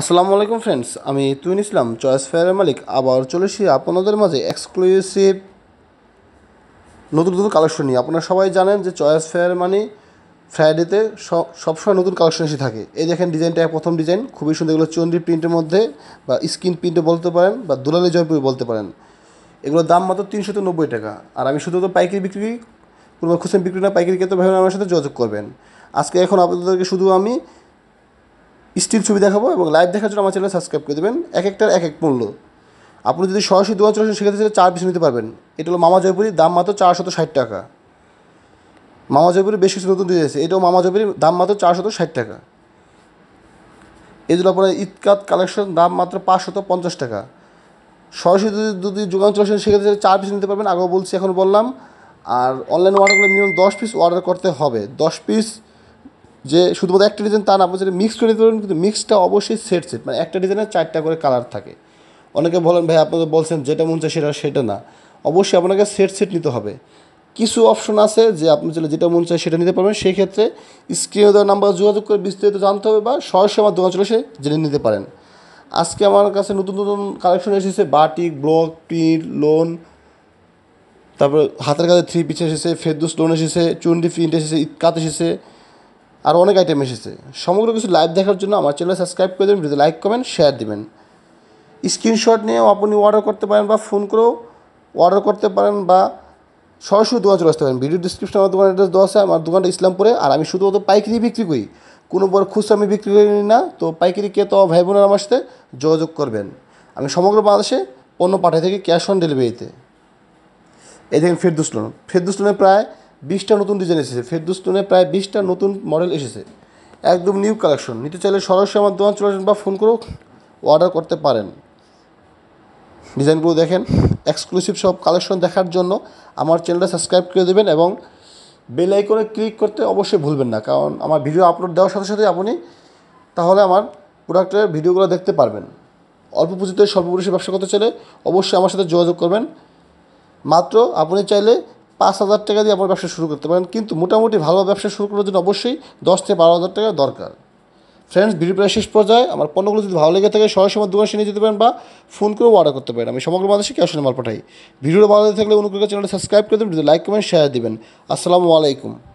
আসসালামু আলাইকুম ফ্রেন্ডস আমি তুইন ইসলাম চয়েস ফায়ারের মালিক আবার চলে এসেছি আপনাদের মাঝে এক্সক্লুসিভ নতুন নতুন কালেকশন নিয়ে আপনারা সবাই জানেন যে চয়েস ফেয়ার মানে ফ্রাইডেতে সবসময় নতুন কালেকশন এসে থাকে এই দেখেন ডিজাইনটা প্রথম ডিজাইন খুবই সুন্দর এগুলো চন্ডি প্রিন্টের মধ্যে বা স্কিন প্রিন্টে বলতে পারেন বা দুলালি জয়পুর বলতে পারেন এগুলোর দাম মাত্র তিনশো নব্বই টাকা আর আমি শুধু তো পাইকারি বিক্রি পূর্ব খুচেন বিক্রি না পাইকারি কেতো ভাবে আমার সাথে যোগাযোগ করবেন আজকে এখন আপনাদেরকে শুধু আমি স্টিল ছবি দেখাবো এবং লাইভ দেখার জন্য আমার চ্যানেল সাবস্ক্রাইব করে দেবেন এক একটার এক এক মূল্য আপনি যদি সরাসরি দোকান চলে আসেন সেক্ষেত্রে সেটা চার পিস নিতে পারবেন এটা হলো মামা জয়পুরি দাম মাত্র চারশত ষাট টাকা মামা জয়পুরি বেশ কিছু নতুন দিয়েছে এটাও মামা জয়পুরি দাম মাত্র চারশত ষাট টাকা এগুলো আপনার ঈদকাত কালেকশন দাম মাত্র পাঁচশত পঞ্চাশ টাকা সরাসরি যদি যোগান চলে আসেন সেক্ষেত্রে চার পিস নিতে পারবেন আগেও বলছি এখন বললাম আর অনলাইন অর্ডার করলে মিনিমাম দশ পিস অর্ডার করতে হবে দশ পিস যে শুধুমাত্র একটা ডিজাইন তা না আপনি যেটা মিক্স করে নিতে পারেন কিন্তু মিক্সটা অবশ্যই সেট সেট মানে একটা ডিজাইনের চারটা করে কালার থাকে অনেকে বলেন ভাই আপনাদের বলছেন যেটা মন চায় সেটা সেটা না অবশ্যই আপনাকে সেট সেট নিতে হবে কিছু অপশন আছে যে আপনি যেটা মন চায় সেটা নিতে পারবেন সেই ক্ষেত্রে স্ক্রিনে দেওয়া নাম্বার যোগাযোগ করে বিস্তারিত জানতে হবে বা সরাসরি আমার দোকান চলে সে জেনে নিতে পারেন আজকে আমার কাছে নতুন নতুন কালেকশন এসেছে বাটিক ব্লক প্রিন্ট লোন তারপরে হাতের কাছে থ্রি পিস এসেছে ফেদুস লোন এসেছে চুন্ডি প্রিন্ট এসেছে ইৎকাত এসেছে আর অনেক আইটেম এসেছে সমগ্র কিছু লাইভ দেখার জন্য আমার চ্যানেল সাবস্ক্রাইব করে দেবেন ভিডিও লাইক করবেন শেয়ার দেবেন স্ক্রিনশট নিয়েও আপনি অর্ডার করতে পারেন বা ফোন করেও অর্ডার করতে পারেন বা সরাসরি দোকান চলে আসতে পারেন ভিডিও ডিসক্রিপশন আমার দোকানের অ্যাড্রেস দেওয়া আছে আমার দোকানটা ইসলামপুরে আর আমি শুধুমাত্র পাইকারি বিক্রি করি কোনো বড় খুচরা আমি বিক্রি করি না তো পাইকারি কে তো ভাই বোনের আমার সাথে যোগাযোগ করবেন আমি সমগ্র বাংলাদেশে পণ্য পাঠাই থাকি ক্যাশ অন ডেলিভারিতে এই দেখেন ফেরদুস লোন ফেরদুস লোনে প্রায় বিশটা নতুন ডিজাইন এসেছে ফেরদুস প্রায় বিশটা নতুন মডেল এসেছে একদম নিউ কালেকশন নিতে চাইলে সরাসরি আমার দোকান চলে আসেন বা ফোন করেও অর্ডার করতে পারেন ডিজাইনগুলো দেখেন এক্সক্লুসিভ সব কালেকশন দেখার জন্য আমার চ্যানেলটা সাবস্ক্রাইব করে দেবেন এবং বেল আইকনে ক্লিক করতে অবশ্যই ভুলবেন না কারণ আমার ভিডিও আপলোড দেওয়ার সাথে সাথে আপনি তাহলে আমার প্রোডাক্টের ভিডিওগুলো দেখতে পারবেন অল্প পুঁজিতে স্বল্প পরিসে ব্যবসা করতে চাইলে অবশ্যই আমার সাথে যোগাযোগ করবেন মাত্র আপনি চাইলে পাঁচ হাজার টাকা দিয়ে আপনার ব্যবসা শুরু করতে পারেন কিন্তু মোটামুটি ভালো ব্যবসা শুরু করার জন্য অবশ্যই দশ থেকে বারো হাজার টাকা দরকার ফ্রেন্ডস ভিডিও প্রায় শেষ পর্যায়ে আমার পণ্যগুলো যদি ভালো লেগে থাকে সবাই সময় দোকান নিয়ে যেতে পারেন বা ফোন করেও অর্ডার করতে পারেন আমি সমগ্র বাংলাদেশে ক্যাশ মাল পাঠাই ভিডিওটা ভালো থাকলে অনুগ্রহ চ্যানেলটা সাবস্ক্রাইব করে দেবেন লাইক কমেন্ট শেয়ার দেবেন আসসালামু আলাইকুম